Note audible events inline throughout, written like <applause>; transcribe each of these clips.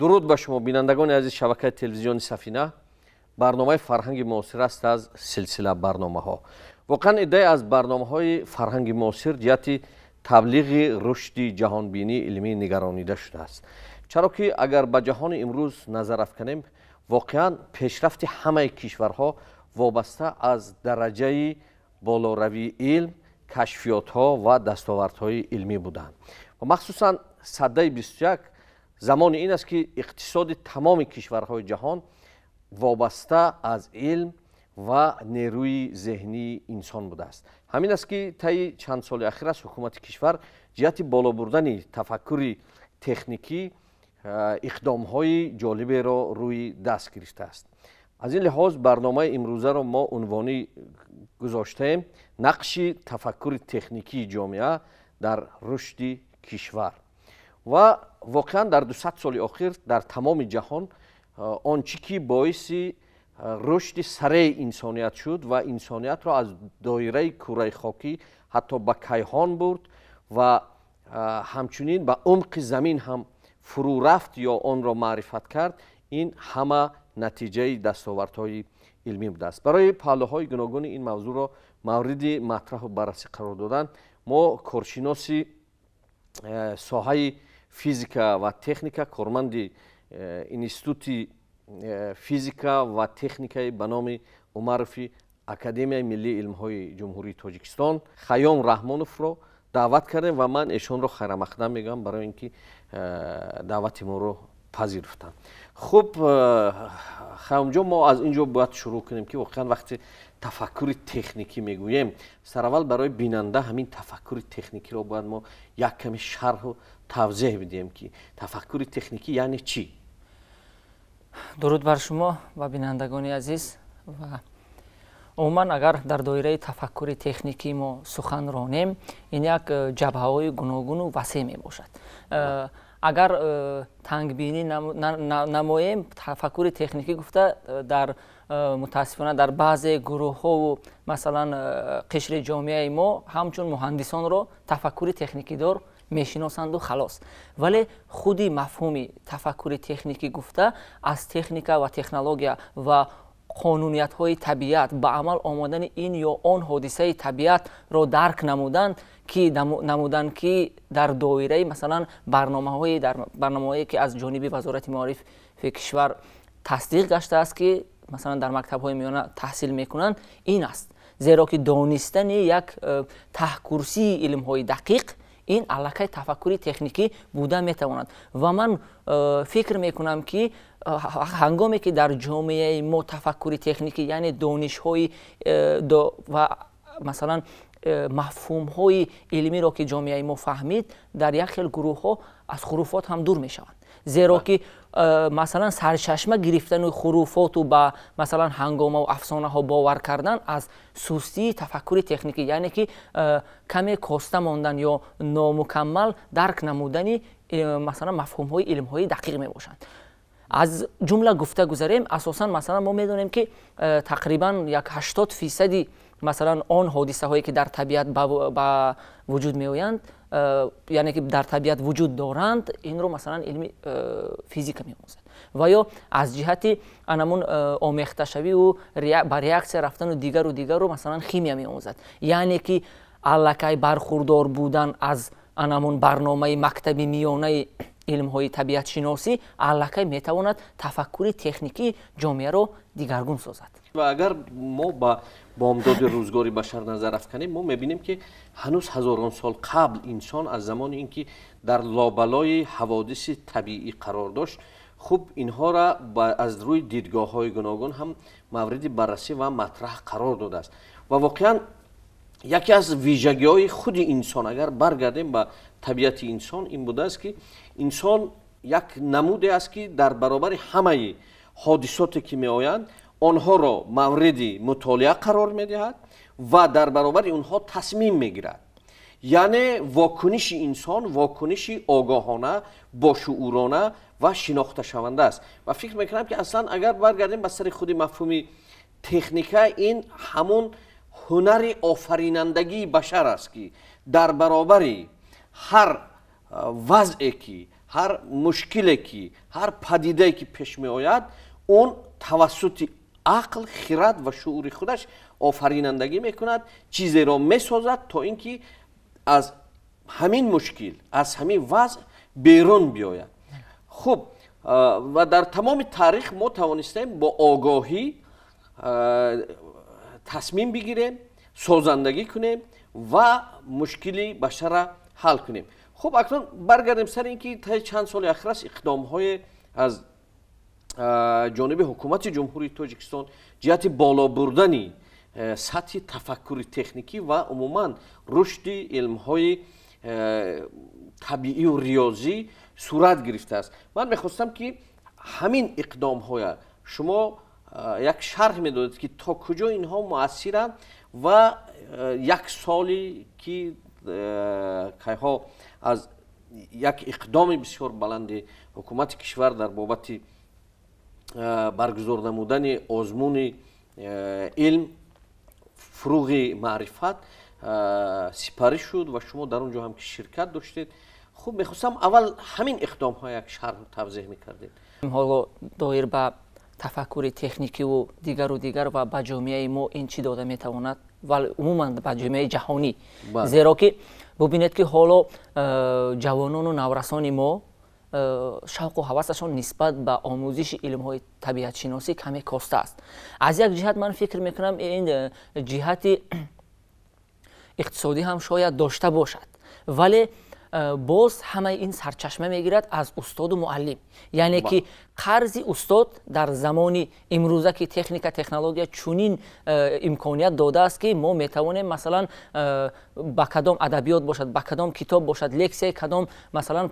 درود به شما بینندگان عزیز شبکه تلویزیون سفینه برنامه فرهنگ معاصر است از سلسله برنامه ها واقعا ایده از برنامه های فرهنگ معاصر جهت تبلیغ رشد بینی علمی نگرانیده شده است چرا که اگر به جهان امروز نظر افکنیم واقعا پیشرفت همه کشورها وابسته از درجه روی علم کشفیات ها و دستاوردهای های علمی بودند و مخصوصا صده 21 замони ин аст ки иқтисоди тамоми кишварҳои ҷаҳон вобаста аз илм ва нерӯи зеҳнии инсон будааст ҳамин аст ки таи чанд соли ахир аст ҳукумати кишвар ҷиҳати боло бурдани тафаккури техникӣ иқдомҳои ҷолиберо рӯи даст гирифтааст аз ин лиҳоз барномаи имрӯзаро мо унвонӣ гузоштаем нақши тафаккури техникии ҷомеа дар рушди кишвар و واقعا در 200 سال اخیر در تمام جهان آنچه که باعث رشد سره انسانیت شد و انسانیت را از دایره کره خاکی حتی به کیهان برد و همچنین به عمق زمین هم فرو رفت یا آن را معرفت کرد این همه نتیجه دستاوردهای علمی بوده است برای های گناگون این موضوع را مورد مطرح و بررسی قرار دادن ما کارشناسی ساحه физика ва техника корманди институти физика ва техникаи ба номи умарови академияи миллии илмҳои ҷумҳурии тоҷикистон хаём раҳмоновро даъват кардем ва ман эшонро хайрамақдам мегӯям барои ин ки даъвати моро пазируфтанд хуб хаёмҷон мо аз ин ҷо бояд шурӯъ кунем ки воқеан вақте تفکر تکنیکی میگویم سر اول برای بیننده همین تفکر تکنیکی رو باید ما یک کمی شرح و توضیح بدیم که تفکر تکنیکی یعنی چی درود بر شما و بینندگان عزیز و عموما اگر در دایره تفکر تکنیکی ما سخن رانیم این یک جبهه های گوناگون و وسیع می باشد اگر بینی نماییم تفکر تکنیکی گفته در متاسفانه در بعض گروه ها و مثلا قشر جامعه ما همچون مهندسان را تفکر تکنیکی دار میشناسند و خلاص ولی خودی مفهومی تفکر تکنیکی گفته از تکنیکا و تکنولوژیا و قانونیت های طبیعت به عمل آمدن این یا آن حادثه طبیعت را درک نمودند که نمودن که در دایره مثلا برنامه های در برنامه هایی که از جانب وزارت معارف کشور تصدیق گشته است که مثلا در مکتب های میانه تحصیل میکنند این است زیرا که دانستن یک تحکرسی علم های دقیق این علاقه تفکری تکنیکی بوده میتواند و من فکر میکنم که هنگامی که در جامعه ما تفکری تکنیکی یعنی دانش های و مثلا مفهوم های علمی را که جامعه ما فهمید در یک خیل گروه ها از خروفات هم دور میشوند زیرا بله. که مثلا سرچشمه گرفتن خروفات و با مثلا هنگامه و افسانه ها باور کردن از سوستی تفکر تکنیکی یعنی که کمی کاسته ماندن یا نامکمل درک نمودن مثلا مفهوم های علم های دقیق می باشند аз ҷумла гуфта гузарем асосан масалан мо медонем ки э, тақрибан як 8 фисади масалан он ҳодисаҳое ки дар табиат ба вуҷуд меоянд э, яъне ки дар табиат вуҷуд доранд инро масалан илми э, физика меомӯзад ва ё аз ҷиҳати анамун э, омехташавиу ба реаксия рафтану дигару дигару масалан химия меомӯзад яъне ки аллакай бархурдор будан аз анамун барномаи мактаби миёнаи илмҳои табиатшиносӣ аллакай метавонад тафаккури техникии ҷомеаро дигаргун созад و اگر ما با بامداد روزگاری بشر نظر افکنیم ما میبینیم که هنوز هزاران سال قبل انسان از زمان اینکه در لابلای حوادث طبیعی قرار داشت خوب اینها را از روی دیدگاه های گوناگون هم مورد بررسی و مطرح قرار داده است و واقعا یکی از ویژگی های خود انسان اگر برگردیم به طبیعت انسان این بوده است که انسان یک نموده است که در برابر همه حادثات که می آیند آنها را مورد مطالعه قرار دهد و در برابر اونها تصمیم میگیرد یعنی واکنش انسان واکنش آگاهانه با شعورانه و شناخته شونده است و فکر میکنم که اصلا اگر برگردیم به سر خودی مفهومی تکنیکه این همون هنر آفرینندگی بشر است که در برابر هر وضعی که هر مشکلی که هر پدیده که پیش می آید اون توسط عقل خرد و شعور خودش آفرینندگی میکند چیزی را میسازد تا اینکه از همین مشکل از همین وضع بیرون بیاید خب و در تمام تاریخ ما توانستیم با آگاهی تصمیم بگیریم سازندگی کنیم و مشکلی بشر را حل کنیم خب اکنون برگردیم سر اینکه تا چند سال اخیر اقدام های از جانب حکومت جمهوری تاجیکستان جهت بالا بردن سطح تفکر تکنیکی و عموما رشد علمهای طبیعی و ریاضی صورت گرفته است من میخواستم که همین اقدام های شما یک شرح میدادید که تا کجا اینها موثرند و یک سالی که که از یک اقدام بسیار بلند حکومت کشور در بابتی Э, баргузор намудани озмуни э, илм фуруғи маърифат э, сипарӣ шуд ва шумо дар он ҷо ҳам ки ширкат доштед хуб мехостам аввал ҳамин иқдомҳо як шарҳ тавзеҳ мекардед ҳоло доир ба тафаккури техникиву дигару дигар ва ба ҷомеаи мо ин чӣ дода метавонад вал умуман ба ҷомеаи ҷаҳонӣ зеро ки бубинед ки ҳоло ҷавонону наврасони мо Э, шавқу ҳавасашон нисбат ба омӯзиши илмҳои табиатшиносӣ каме коста аст аз як ҷиҳат ман фикр мекунам э, ин э, ҷиҳати <clears throat> иқтисодӣ ҳам шояд дошта бошад вале Э, боз ҳамаи ин сарчашма мегирад аз устоду муаллим яъне ки қарзи устод дар замони имрӯза ки техника технология чунин э, имконият додааст ки мо метавонем масалан э, ба кадом адабиёт бошад ба кадом китоб бошад лексияи кадом масалан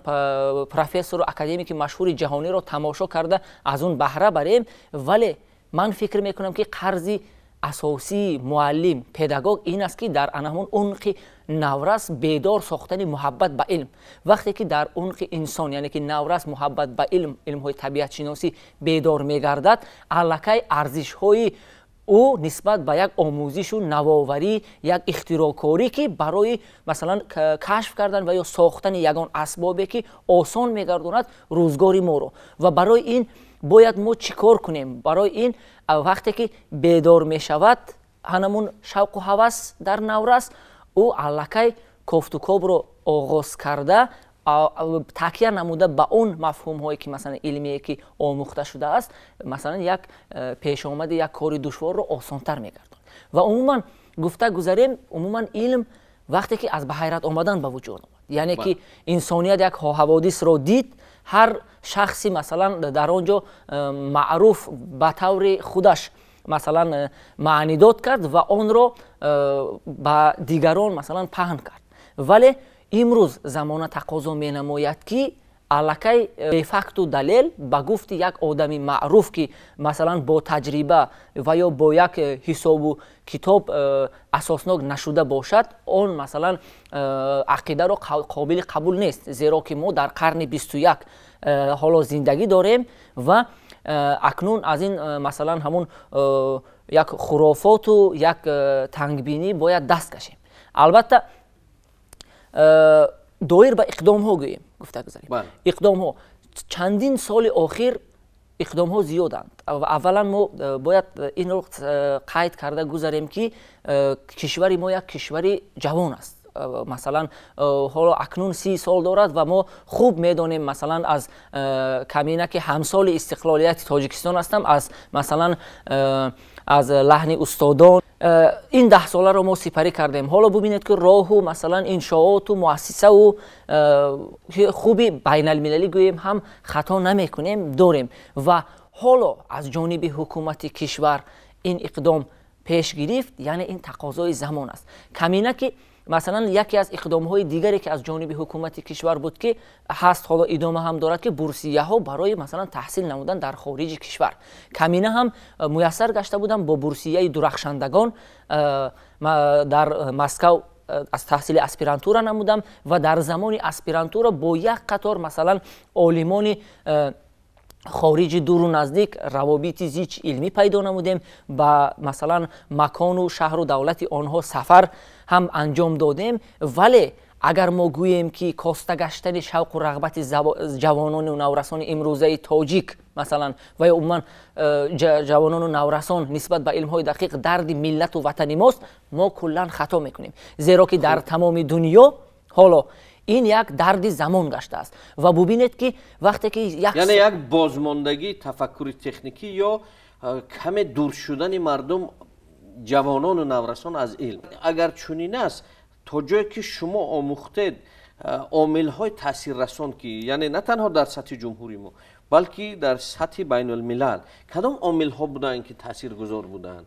профессору академики машҳури ҷаҳониро тамошо карда аз он баҳра барем вале ман фикр мекунам ки қарзи асоси муаллим педагог ин аст ки дар анаҳмон унқи наврас бедор сохтани муҳаббат ба илм вақте ки дар унқи инсон яъне ки наврас муҳаббат ба илм илмҳои табиатшиносӣ бедор мегардад аллакай арзишҳои ӯ нисбат ба як омӯзишу навоварӣ як ихтироъкорӣ ки барои масалан кашф кардан ва ё сохтани ягон асбобе ки осон мегардонад рӯзгори моро ва барои ин باید ما چی کار کنیم برای این وقتی که بیدار می شود هنمون شوق و حوث در نورس او علکه کفتوکوب رو آغاز کرده تکیه نموده به اون مفهوم هایی که مثلا علمی که آموخته شده است مثلا یک پیش آمده یک کاری دشوار رو آسان تر می گردن. و عموما گفته گذاریم عموما علم وقتی که از به حیرت آمدن به وجود آمد یعنی که انسانیت یک حوادث رو دید ҳар шахси масалан дар он ҷо э, маъруф ба таври худаш масалан э, маънидод кард ва онро э, ба дигарон масалан паҳн кард вале имрӯз замона тақозо менамояд ки аллакай бефакту э, далел ба гуфти як одами маъруф ки масалан бо таҷриба ва ё бо як э, ҳисобу китоб э, асоснок нашуда бошад он масалан ақидаро қобили қабул нест зеро ки мо дар қарни бисту як ҳоло зиндагӣ дорем ва акнун аз ин масалан ҳамун як хурофоту як тангбинӣ бояд даст кашем албатта доир ба иқдомҳо гӯем گفته بزنیم بله. اقدام ها چندین سال آخر اقدام ها زیادند اولا ما باید این رو قید کرده گذاریم که کشوری ما یک کشور جوان است مثلا حالا اکنون سی سال دارد و ما خوب میدانیم مثلا از کمینه که همسال استقلالیت تاجیکستان هستم از مثلا از لحن استادان این ده ساله رو ما سپری کردیم حالا ببینید که راه و مثلا انشاءات و مؤسسه و خوبی بین المللی گوییم هم خطا نمیکنیم داریم و حالا از جانب حکومت کشور این اقدام پیش گرفت یعنی این تقاضای زمان است کمینه که مثلا یکی از اقدام های دیگری که از جانب حکومت کشور بود که هست حالا ادامه هم دارد که بورسیه ها برای مثلا تحصیل نمودن در خارج کشور کمینه هم میسر گشته بودن با بورسیه درخشندگان در مسکو از تحصیل اسپیرانتورا نمودم و در زمان اسپیرانتورا با یک قطار مثلا آلمانی хориҷи дуру наздик равобити зич илмӣ пайдо намудем ба масалан макону шаҳру давлати онҳо сафар ҳам анҷом додем вале агар мо гӯем ки коста гаштани шавқу рағбати ҷавонону наврасони имрӯзаи тоҷик масалан ва ё умуман э, ҷавонону наврасон нисбат ба илмҳои дақиқ дарди миллату ватани мост мо куллан хато мекунем зеро ки дар тамоми дунё ҳоло این یک درد زمان گشته است و ببینید که وقتی که یک یعنی یک بازماندگی تفکر تکنیکی یا کم دور شدن مردم جوانان و نورسان از علم اگر چنین است تا جایی که شما آموختید عامل های تاثیر رسان که یعنی نه تنها در سطح جمهوری ما بلکه در سطح بین الملل کدام عامل ها بودند که تاثیر گذار بودند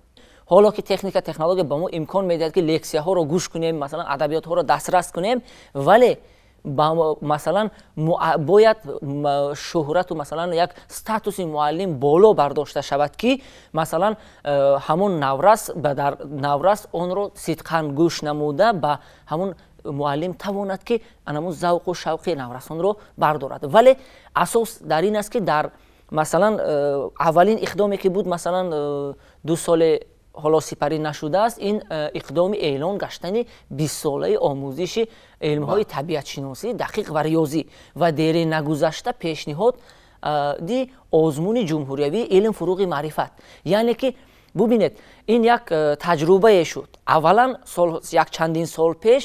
ҳоло ки техника технология ба мо имкон медиҳад ки лексияҳоро гӯш кунем масалан адабиётҳоро дастрас кунем вале масалан бояд шӯҳрату масалан як статуси муаллим боло бардошта шавад ки масалан э, ҳамон наврас дар наврас онро сидқан гӯш намуда ба ҳамон муаллим тавонад ки анамон завқу шавқи наврасонро бардорад вале асос дар ин аст ки дар масалан э, аввалин иқдоме ки буд масалан э, ду соли ҳоло сипарӣ нашудааст ин э, иқдоми эълон гаштани бистсолаи омӯзиши илмҳои табиатшиносӣ дақиқ ва риёзӣ ва дери нагузашта пешниҳоди э, озмуни ҷумҳуриявии илм фуруғи маърифат яъне ки бубинед ин як э, таҷрубае шуд аввалан якчандин сол пеш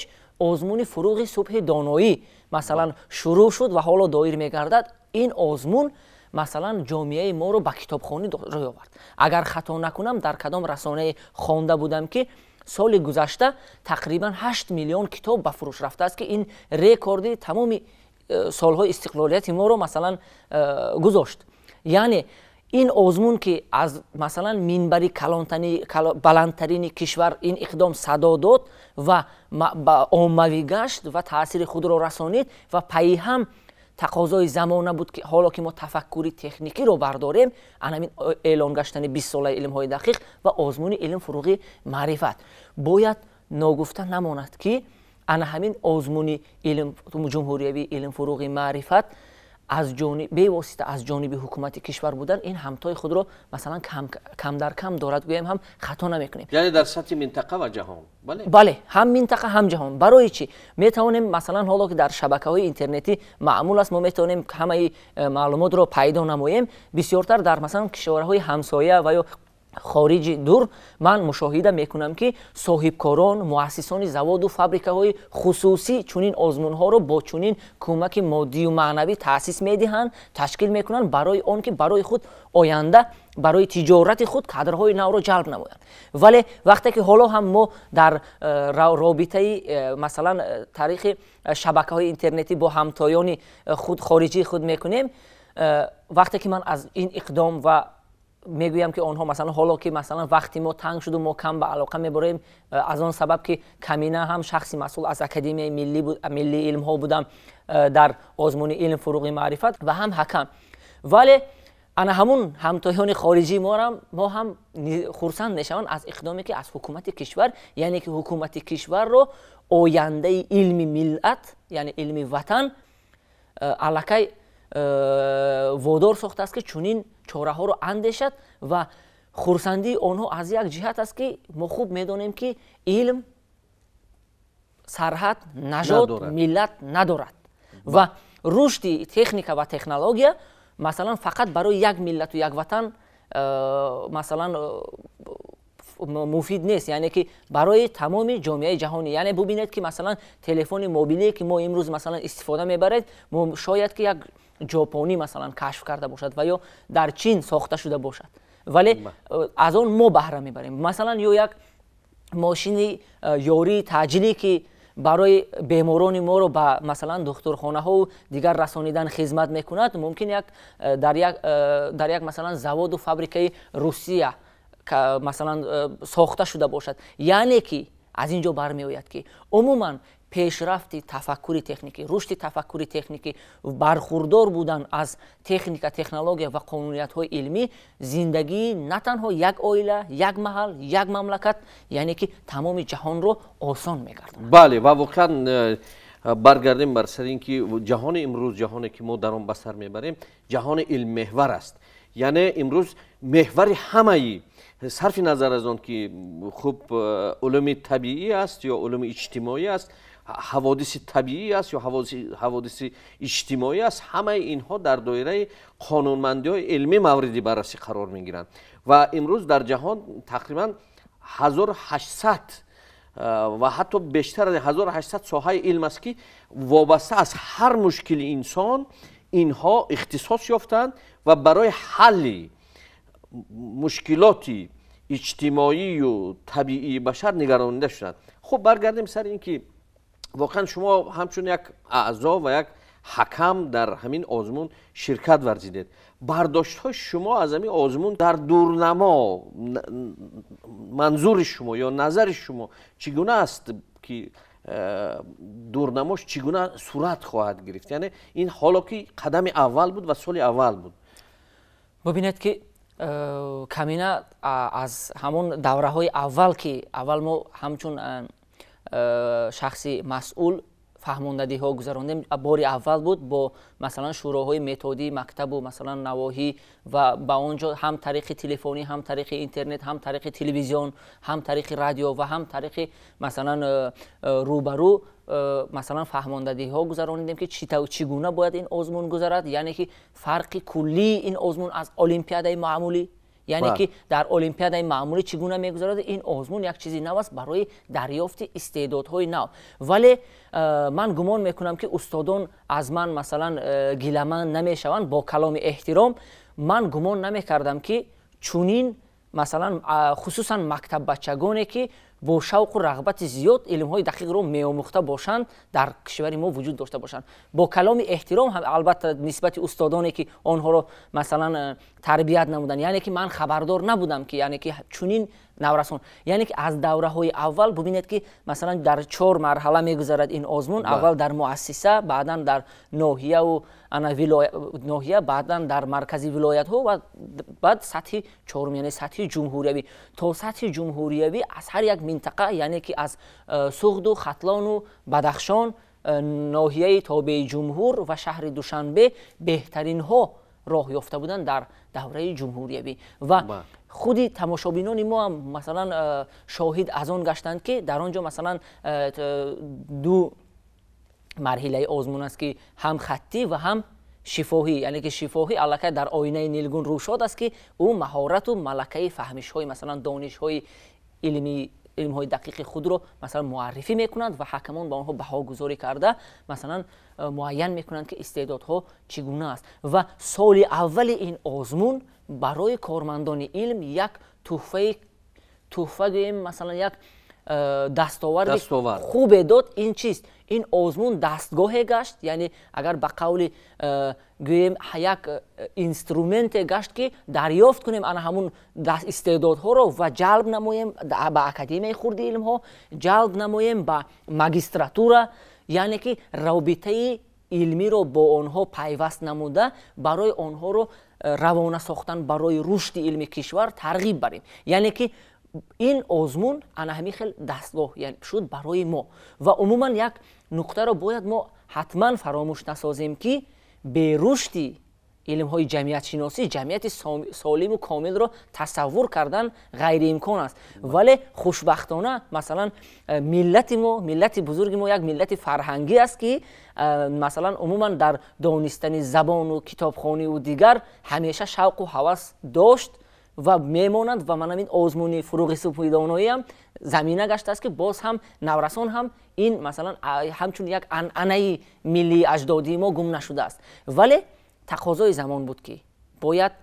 озмуни фуруғи субҳи доноӣ масалан шурӯъ шуд ва ҳоло доир мегардад ин озмун масалан ҷомеаи моро ба китобхонӣ рӯй овард агар хато накунам дар кадом расонае хонда будам ки соли гузашта тақрибан ҳашт миллион китоб ба фурӯш рафтааст ки ин рекорди тамоми э, солҳои истиқлолияти моро масалан э, гузошт яъне ин озмун ки аз масалан минбари баландтарини кишвар ин иқдом садо дод ва ба оммавӣ гашт ва таъсири худро расонид ва пайи ҳам тақозои замона буд ки ҳоло ки мо тафаккури техникиро бардорем анамин эълон гаштани бистсолаи илмҳои дақиқ ва озмуни илм фуруғи маърифат бояд ногуфта намонад ки ана ҳамин озмуни илм ҷумҳуриявии илм фуруғи маърифат аз ҷониб бевосита аз ҷониби ҳукумати кишвар будан ин ҳамтои худро масалан камдар кам дорад гӯям ҳам хато намекунем яъне дар сатҳи минтақа ва ҷаҳон бале бале ҳам минтақа ҳам ҷаҳон барои чӣ метавонем масалан ҳоло ки дар шабакаҳои интернетӣ маъмул аст мо метавонем ҳамаи э, маълумотро пайдо намоем бисёртар дар масалан кишварҳои ҳамсоя ва ё хориҷи дур ман мушоҳида мекунам ки соҳибкорон муассисони заводу фабрикаҳои хусусӣ чунин озмунҳоро бо чунин кӯмаки моддию маънавӣ таъсис медиҳанд ташкил мекунанд барои он ки барои худ оянда барои тиҷорати худ кадрҳои навро ҷалб намоянд вале вақте ки ҳоло ҳам мо дар э, робитаи э, масалан э, тариқи шабакаҳои интернетӣ бо ҳамтоёни худ хориҷии худ мекунем вақте ки ман аз ин иқдом ва میگویم که آنها مثلا حالا که مثلا وقتی ما تنگ شد و ما کم به علاقه میبریم از آن سبب که کمینه هم شخصی مسئول از اکادمی ملی, بود، ملی علم ها بودم در آزمون علم فروغ معرفت و هم حکم ولی انا همون همتایان خارجی ما هم ما هم خورسند نشوند از اقدامی که از حکومت کشور یعنی که حکومت کشور رو آینده علمی ملت یعنی علمی وطن علاقه Э, водор сохтааст ки чунин чораҳоро андешад ва хурсандии онҳо аз як ҷиҳат аст ки мо хуб медонем ки илм сарҳад нажод миллат надорад ва рушди техника ва технология масалан фақат барои як миллату як ватан э, масалан э, муфид нест яъне ки барои тамоми ҷомеаи ҷаҳонӣ яъне бубинед ки масалан телефони мобилие ки мо имрӯз масалан истифода мебаред мо шояд ки як ҷопонӣ масалан кашф карда бошад ва ё дар чин сохта шуда бошад вале э, аз он мо баҳра мебарем масалан ё як э, мошини э, ёрии таъҷилӣ ки барои беморони моро ба масалан духтурхонаҳоу дигар расонидан хизмат мекунад мумкин як дар як дар як масалан заводу фабрикаи русия масалан сохта шуда бошад яъне ки аз ин ҷо бармеояд ки умуман پیشرفتی تفکری تکنیکی رشد تفکری تکنیکی برخوردار بودن از تکنیک تکنولوژی و قانونیت های علمی زندگی نه تنها یک اویله یک محل یک مملکت یعنی که تمام جهان رو آسان میگردن بله و واقعا برگردیم بر سر اینکه جهان امروز جهانی که ما در آن بسر میبریم جهان علم محور است یعنی امروز محور همه صرف نظر از آن که خوب علوم طبیعی است یا علوم اجتماعی است حوادث طبیعی است یا حوادث اجتماعی است همه اینها در دایره قانونمندی های علمی موردی بررسی قرار می گیرند و امروز در جهان تقریبا 1800 و حتی بیشتر از 1800 ساحه علم است که وابسته از هر مشکل انسان اینها اختصاص یافتند و برای حل مشکلاتی اجتماعی و طبیعی بشر نگرانده شدند خب برگردیم سر اینکه واقعا شما همچون یک اعضا و یک حکم در همین آزمون شرکت ورزیدید برداشت های شما از همین آزمون در دورنما منظور شما یا نظر شما چگونه است که دورنماش چگونه صورت خواهد گرفت یعنی این حالا که قدم اول بود و سال اول بود ببینید که کمینه از همون دوره های اول که اول ما همچون Э, шахси масъул фаҳмондадиҳо гузаронда бори аввал буд бо масалан шӯроҳои методи мактабу масалан навоҳӣ ва ба он ҷо ҳам тариқи телефонӣ ҳам тариқи интернет ҳам тариқи телевизион ҳам тариқи радио ва ҳам тариқи масалан э, э, рӯба рӯ масалан фаҳмондадиҳо гузаронидем ки чӣ гуна бояд ин озмун гузарад яъне ки фарқи куллии ин озмун аз олимпиадаи маъмулӣ یعنی که در المپیاده معمولی چگونه میگذارد این آزمون یک چیزی نو است برای دریافت استعدادهای نو ولی من گمان میکنم که استادان از من مثلا گیلمن نمیشوند با کلام احترام من گمان نمیکردم که چونین مثلا خصوصا مکتب بچگانه که бо шавқу рағбати зиёд илмҳои дақиқро меомӯхта бошанд дар кишвари мо вуҷуд дошта бошанд бо каломи эҳтиром ҳам албатта нисбати устодоне ки онҳоро масалан тарбият намуданд яъне ки ман хабардор набудам ки яъне ки чунин наврасон яъне ки аз давраҳои аввал бубинед ки масалан дар чор марҳала мегузарад ин озмун аввал дар муассиса баъдан дар ноҳияу ана ноҳия баъдан дар маркази вилоятҳо ва баъд сатҳи чорум яъне сатҳи ҷумҳуриявӣ то сатҳи ҷумҳуриявӣ аз ҳар як минтақа яъне ки аз э, суғду хатлону бадахшон э, ноҳияи тобеи ҷумҳур ва шаҳри душанбе беҳтаринҳо راه یافته بودن در دوره جمهوریوی و بله. خودی تماشابینان ما هم مثلا شاهد از آن گشتند که در آنجا مثلا دو مرحله آزمون است که هم خطی و هم شفاهی یعنی که شفاهی علاقه در آینه نیلگون روشاد است که او مهارت و ملکه فهمش های مثلا دانش های علمی علم های دقیق خود رو مثلا معرفی میکنند و حکمان به آنها بها گذاری کرده مثلا معین میکنند که استعدادها چگونه است و سال اول این آزمون برای کارمندان علم یک تحفه تحفه مثلا یک دستاورد خوب داد این چیست ин озмун дастгоҳе гашт яъне агар ба қавли э, гӯем як э, инструменте гашт ки дарёфт кунем ана ҳамун истеъдодҳоро ва ҷалб намоем ба академияи хурди илмҳо ҷалб намоем ба магистратура яъне ки робитаи илмиро бо онҳо пайваст намуда барои онҳоро э, равона сохтан барои рушди илми кишвар тарғиб барем яъне ки ин озмун ана ҳамин хел дастгоҳ шуд барои мо ва умуман як нуқтаро бояд мо ҳатман фаромӯш насозем ки берушди илмҳои ҷамъиятшиносӣ ҷамъияти солиму комилро тасаввур кардан ғайриимкон аст вале хушбахтона масалан э, миллати мо миллати бузурги мо як миллати фарҳангӣ аст ки э, масалан умуман дар донистани забону китобхониву дигар ҳамеша шавқу ҳавас дошт ва мемонад ва мана ин озмуни фуруғи субҳи доноиам замина гаштааст ки боз ҳам наврасон ҳам ин масалан ҳамчун як анъанаи миллии аҷдодии мо гум нашудааст вале тақозои замон буд ки бояд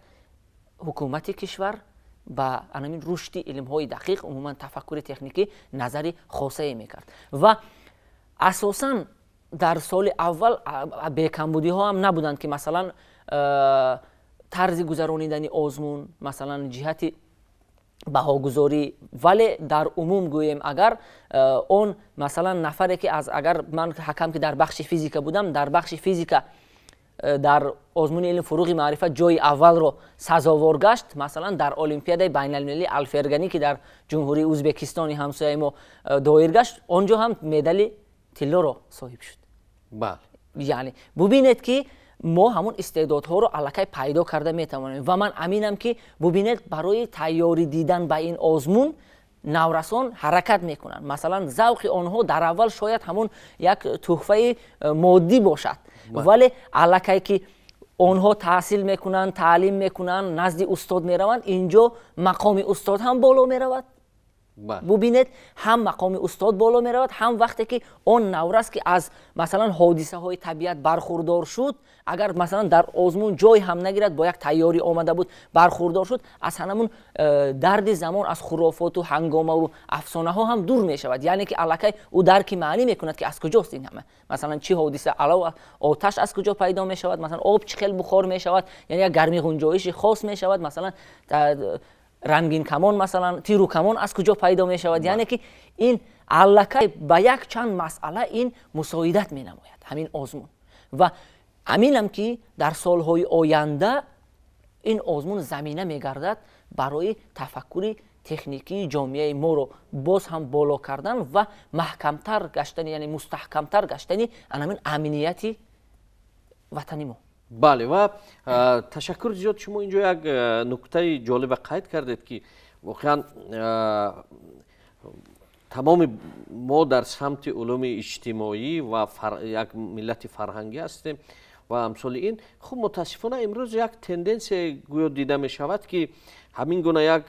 ҳукумати кишвар ба анамин рушди илмҳои дақиқ умуман тафаккури техникӣ назари хосае мекард ва асосан дар соли аввал бекамбудиҳо ҳам набуданд ки масалан э, тарзи гузаронидани озмун масалан ҷиҳати баҳогузорӣ вале дар умум гӯем агар э, он масалан нафаре ки аз агар ман ҳакам ки дар бахши физика будам дар бахши физика э, дар озмуни илми фуруғи маърифа ҷои аввалро сазовор гашт масалан дар олимпиадаи байналмилли алфергани ки дар ҷумҳурии узбекистони ҳамсояи мо э, доир гашт он ҷо ҳам медали тиллоро соҳиб шуд бале яъне бубинед ки мо ҳамон истеъдодҳоро аллакай пайдо карда метавонем ва ман аминам ки бубинед барои тайёрӣ дидан ба ин озмун наврасон ҳаракат мекунанд масалан завқи онҳо дар аввал шояд ҳамон як туҳфаи э, моддӣ бошад вале аллакай ки онҳо таҳсил мекунанд таълим мекунанд назди устод мераванд инҷо мақоми устод ҳам боло меравад бубинед ҳам мақоми устод боло меравад ҳам вақте ки он навраст ки аз масалан ҳодисаҳои табиат бархурдор шуд агар масалан дар озмун ҷой ҳам нагирад бо як тайёрӣ омада буд бархурдор шуд аз ҳанамун э, дарди замон аз хурофоту ҳангомаву афсонаҳо ҳам дур мешавад яъне ки аллакай ӯ дарки маънӣ мекунад ки аз куҷост ин ҳама масалан чӣ ҳодиса алав оташ аз куҷо пайдо мешавад масалан об чӣ хел бухор мешавад яъне як гармиғунҷоиши хос мешавад масалан рангин камон масалан тиру камон аз куҷо пайдо мешавад яъне ки ин аллакай ба якчанд масъала ин мусоидат менамояд ҳамин озмун ва аминам ки дар солҳои оянда ин озмун замина мегардад барои тафаккури техникии ҷомеаи моро боз ҳам боло кардан ва маҳкамтар гаштани яъне мустаҳкамтар гаштани анамин амнияти ватани мо بله و تشکر زیاد شما اینجا یک نکته جالب قید کردید که واقعا تمام ما در سمت علوم اجتماعی و یک ملت فرهنگی هستیم و امثال این خوب متاسفانه امروز یک تندنس گویا دیده می شود که همین گونه یک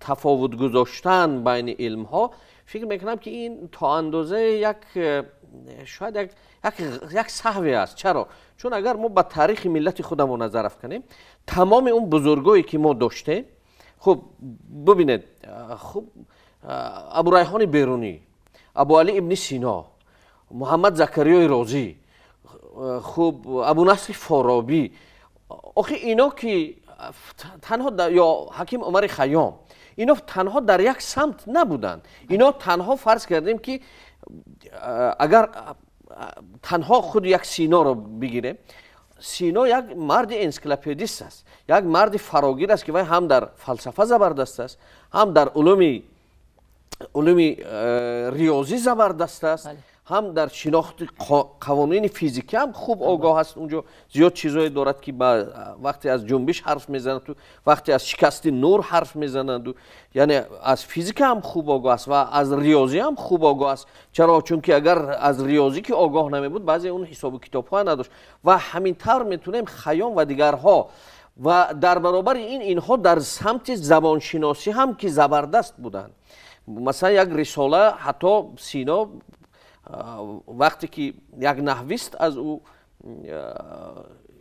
تفاوت گذاشتن بین علم ها فکر میکنم که این تا اندازه یک شاید یک یک, یک است چرا چون اگر ما به تاریخ ملت خودمون نظر افکنیم تمام اون بزرگایی که ما داشته خب ببینید خب ابو ریحان بیرونی ابو علی ابن سینا محمد زکریای رازی خب ابو نصر فارابی آخه اینا که تنها در یا حکیم عمر خیام اینا تنها در یک سمت نبودند اینا تنها فرض کردیم که اگر تنها خود یک سینا رو بگیره سینا یک مرد انسکلپیدیست است یک مرد فراگیر است که وای هم در فلسفه زبردست است هم در علوم علوم ریاضی زبردست است بله. هم در شناخت قوانین فیزیکی هم خوب آگاه هست اونجا زیاد چیزهای دارد که با وقتی از جنبش حرف میزنند تو، وقتی از شکست نور حرف میزنند و یعنی از فیزیک هم خوب آگاه است و از ریاضی هم خوب آگاه است چرا چون که اگر از ریاضی که آگاه نمی بعضی اون حساب و کتاب ها نداشت و همینطور میتونیم خیام و دیگرها و در برابر این اینها در سمت زبانشناسی هم که زبردست بودند مثلا یک رساله حتی سینا وقتی که یک نحویست از او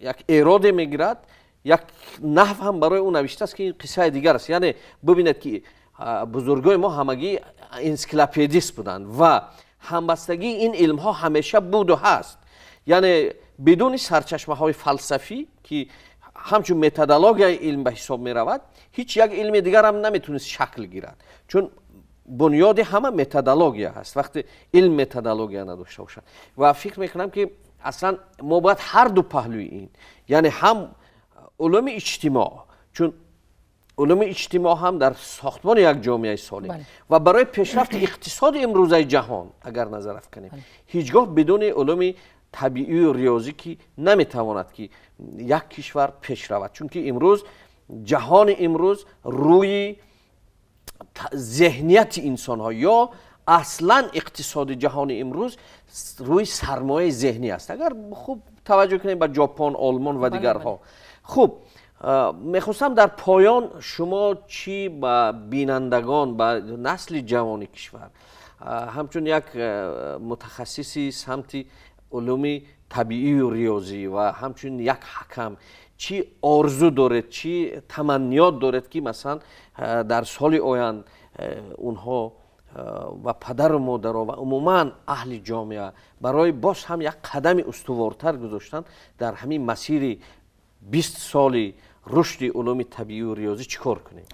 یک اراده میگیرد یک نحو هم برای او نوشته است که این قصه دیگر است یعنی ببیند که بزرگای ما همگی انسکلاپیدیست بودند و همبستگی این علم ها همیشه بود و هست یعنی بدون سرچشمه های فلسفی که همچون متدولوژی علم به حساب می رود هیچ یک علم دیگر هم نمیتونست شکل گیرد چون بنیاد همه متدولوژی هست وقتی علم متدولوژی نداشته باشن و فکر میکنم که اصلا ما باید هر دو پهلوی این یعنی هم علوم اجتماع چون علوم اجتماع هم در ساختمان یک جامعه سالم بله. و برای پیشرفت اقتصاد امروزه جهان اگر نظر افکنیم بله. هیچگاه بدون علوم طبیعی و ریاضی که نمیتواند که یک کشور پیش رود چون که امروز جهان امروز روی ذهنیت انسان ها یا اصلا اقتصاد جهان امروز روی سرمایه ذهنی است اگر خوب توجه کنیم به ژاپن آلمان و خب، بله، دیگرها بله. خوب میخواستم در پایان شما چی به بینندگان به نسل جوان کشور همچون یک متخصصی سمت علوم طبیعی و ریاضی و همچون یک حکم чӣ орзу доред чӣ таманниёт доред ки масалан э, дар соли оянд онҳо э, э, ва падару модаро ва умуман аҳли ҷомеа барои боз ҳам як қадами устувортар гузоштан дар ҳамин масири бист соли рушди улуми табиию риёзӣ чӣ кор кунед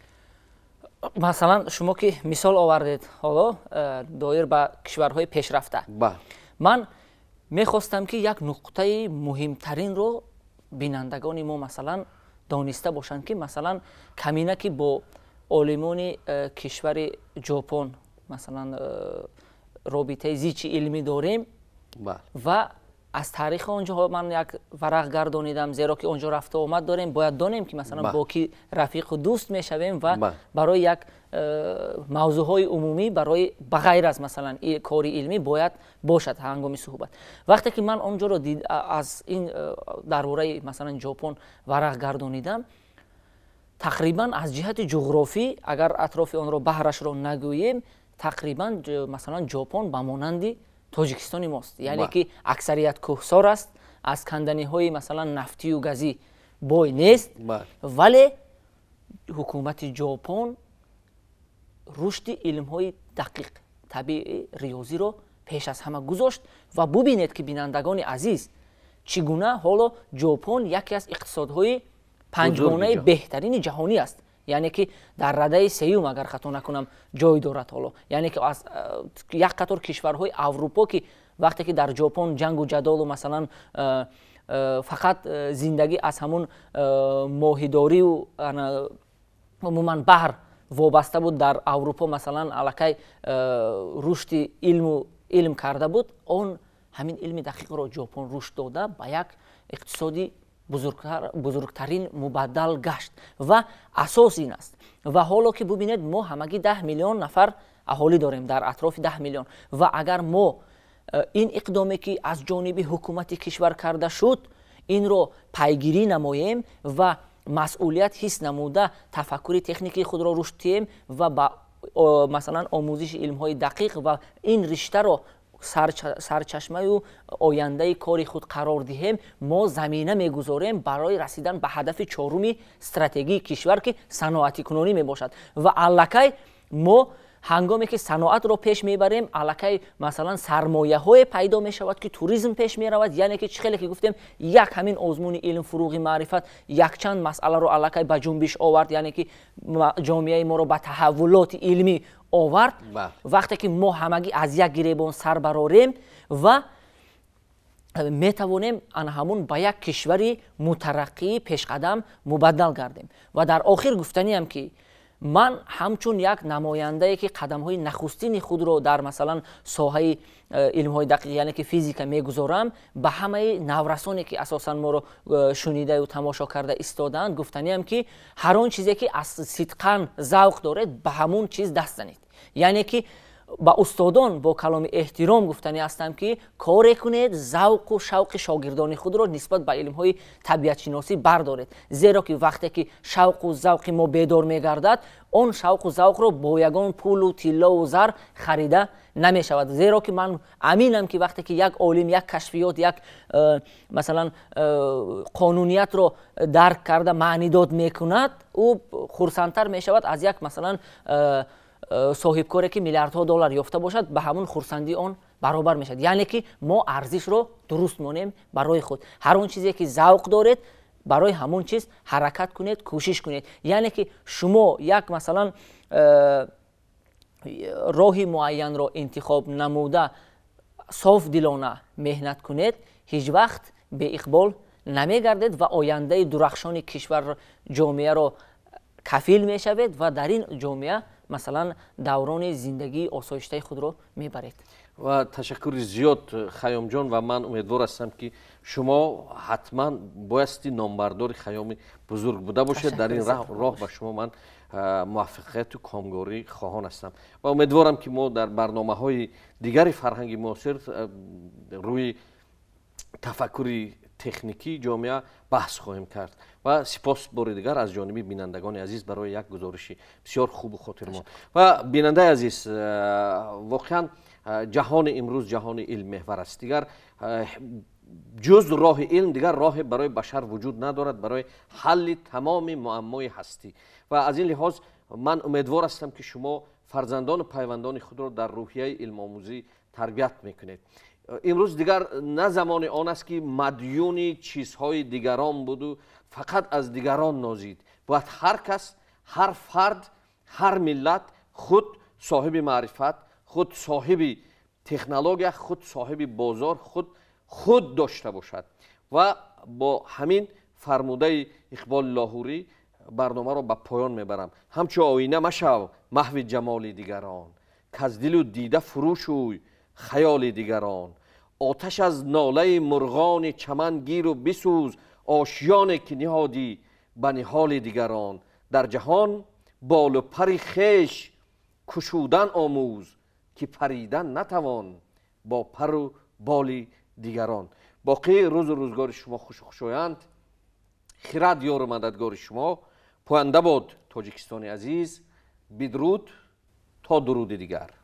масалан шумо ки мисол овардед ҳоло доир ба кишварҳои пешрафта ман мехостам ки як нуқтаи муҳимтаринро бинандагони мо масалан дониста бошанд ки масалан каминаки бо олимони э, кишвари ҷопон масалан э, робитаи зичи илмӣ дорем ва аз таърихи онҷо ман як варақ гардонидам зеро ки онҷо рафту омад дорем бояд донем ки масалан бо ки рафиқу дӯст мешавем ва барои як э, мавзӯъҳои умумӣ барои ба ғайр аз масалан кори илмӣ бояд бошад ҳангоми суҳбат вақте ки ман онҷоро аз ин э, дар бораи масалан ҷопон варақ гардонидам тақрибан аз ҷиҳати ҷуғрофӣ агар атрофи онро баҳрашро нагӯем тақрибан масалан ҷопон ба монанди تاجیکستان ماست یعنی بله. که اکثریت کوهسار است از کندنی های مثلا نفتی و گازی بای نیست بله. ولی حکومت ژاپن رشد علم های دقیق طبیعی ریاضی رو پیش از همه گذاشت و ببینید که بینندگان عزیز چگونه حالا ژاپن یکی از اقتصادهای پنجگانه بهترین جهانی است яъне ки дар радаи сеюм агар хато накунам ҷой дорад ҳоло яъне ки аз э, як қатор кишварҳои аврупо ки вақте ки дар ҷопон ҷангу ҷадолу масалан э, э, фақат зиндагӣ аз ҳамун моҳидорию умуман баҳр вобаста буд дар аврупо масалан аллакай рушди илму илм карда буд он ҳамин илми дақиқро ҷопон рушд дода ба як иқтисоди бузургтарин мубаддал гашт ва асос ин аст ва ҳоло ки бубинед мо ҳамагӣ даҳ миллион нафар аҳолӣ дорем дар атрофи даҳ миллион ва агар мо э, ин иқдоме ки аз ҷониби ҳукумати кишвар карда шуд инро пайгирӣ намоем ва масъулият ҳис намуда тафаккури техникии худро рушд диҳем ва ба масалан омӯзиши илмҳои дақиқ ва ин риштаро сарчашмаю ояндаи кори худ қарор диҳем мо замина мегузорем барои расидан ба ҳадафи чоруми стратегии кишвар ки саноатикунонӣ мебошад ва аллакай мо ҳангоме ки саноатро пеш мебарем аллакай масалан сармояҳое пайдо мешавад ки туризм пеш меравад яъне ки чӣ хеле ки гуфтем як ҳамин озмуни илм фуруғи маърифат якчанд масъаларо аллакай ба ҷунбиш овард яъне ки ҷомеаи моро ба таҳаввулоти илмӣ овард вақте ки мо ҳамагӣ аз як гиребон сар барорем ва э, метавонем анҳамун ба як кишвари мутараққии пешқадам мубаддал гардем ва дар охир гуфтаниам ки ман ҳамчун як намояндае ки қадамҳои нахустини худро дар масалан соҳаи э, илмҳои дақиқ яъне ки физика мегузорам ба ҳамаи наврасоне ки асосан моро э, шунидаю тамошо карда истодаанд гуфтаниам ки ҳарон чизе ки аз сидқан завқ доред ба ҳамун чиз даст занед яъне ки ба устодон бо каломи эҳтиром гуфтанӣ ҳастам ки коре кунед завқу шавқи шогирдони худро нисбат ба илмҳои табиатшиносӣ бардоред зеро ки вақте ки шавқу завқи мо бедор мегардад он шавқу завқро бо ягон пулу тиллову зар харида намешавад зеро ки ман аминам ки вақте ки як олим як кашфиёт як э, масалан э, қонуниятро дарк карда маънидод мекунад ӯ хурсандтар мешавад аз як масалан ө, э, صاحب کاری که میلیاردها دلار یافته باشد به همون خرسندی آن برابر میشد یعنی که ما ارزش رو درست مونیم برای خود هر اون چیزی که ذوق دارید برای همون چیز حرکت کنید کوشش کنید یعنی که شما یک مثلا راهی معین رو انتخاب نموده صاف دلانه مهنت کنید هیچ وقت به اقبال نمیگردید و آینده درخشان کشور جامعه رو کفیل میشوید و در این جامعه مثلا دوران زندگی آسایشته خود رو میبرید و تشکر زیاد خیام جان و من امیدوار هستم که شما حتما بایستی نامبردار خیام بزرگ بوده باشید در این راه, راه به شما من موفقیت و کامگاری خواهان هستم و امیدوارم که ما در برنامه های دیگری فرهنگی معاصر روی تفکری تکنیکی جامعه بحث خواهیم کرد و سپاس بار دیگر از جانبی بینندگان عزیز برای یک گزارشی بسیار خوب و خاطر ما و بیننده عزیز واقعا جهان امروز جهان علم محور است دیگر جز راه علم دیگر راه برای بشر وجود ندارد برای حل تمام معمای هستی و از این لحاظ من امیدوار هستم که شما فرزندان و پیوندان خود را در روحیه علم آموزی تربیت میکنید امروز دیگر نه زمان آن است که مدیونی چیزهای دیگران بود و فقط از دیگران نازید باید هر کس هر فرد هر ملت خود صاحب معرفت خود صاحب تکنولوژی خود صاحب بازار خود خود داشته باشد و با همین فرموده اقبال لاهوری برنامه را به پایان میبرم همچو آینه مشو محو جمال دیگران که از دل و دیده فروشوی خیال دیگران آتش از ناله مرغان چمن گیر و بسوز آشیان که نهادی به دیگران در جهان بال و پر خش کشودن آموز که پریدن نتوان با پر و بال دیگران باقی روز و روزگار شما خوش خوشایند خیرد یار و مددگار شما پوینده باد تاجکستان عزیز بدرود تا درود دیگر